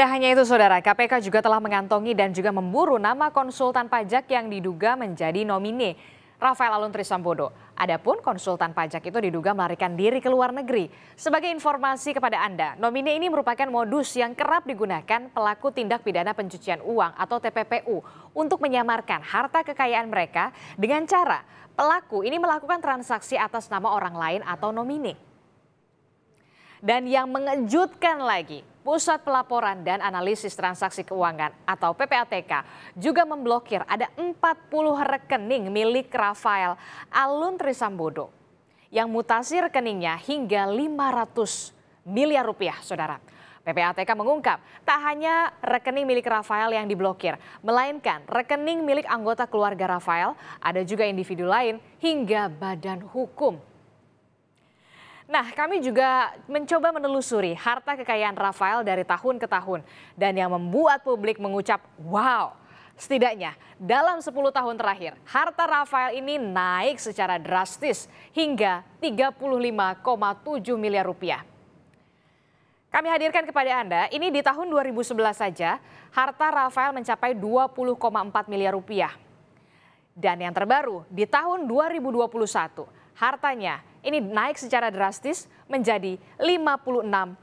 Tidak hanya itu saudara, KPK juga telah mengantongi dan juga memburu nama konsultan pajak yang diduga menjadi nomine Rafael Aluntri Sambodo. Adapun konsultan pajak itu diduga melarikan diri ke luar negeri. Sebagai informasi kepada Anda, nomine ini merupakan modus yang kerap digunakan pelaku tindak pidana pencucian uang atau TPPU untuk menyamarkan harta kekayaan mereka dengan cara pelaku ini melakukan transaksi atas nama orang lain atau nomine. Dan yang mengejutkan lagi, Pusat Pelaporan dan Analisis Transaksi Keuangan atau PPATK juga memblokir ada 40 rekening milik Rafael Alun Trisambodo yang mutasi rekeningnya hingga 500 miliar rupiah, saudara. PPATK mengungkap tak hanya rekening milik Rafael yang diblokir, melainkan rekening milik anggota keluarga Rafael, ada juga individu lain hingga badan hukum Nah, kami juga mencoba menelusuri harta kekayaan Rafael dari tahun ke tahun. Dan yang membuat publik mengucap, wow, setidaknya dalam 10 tahun terakhir, harta Rafael ini naik secara drastis hingga 35,7 miliar rupiah. Kami hadirkan kepada Anda, ini di tahun 2011 saja, harta Rafael mencapai 20,4 miliar rupiah. Dan yang terbaru, di tahun 2021, hartanya ini naik secara drastis menjadi 56,1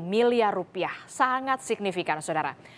miliar rupiah. Sangat signifikan, saudara.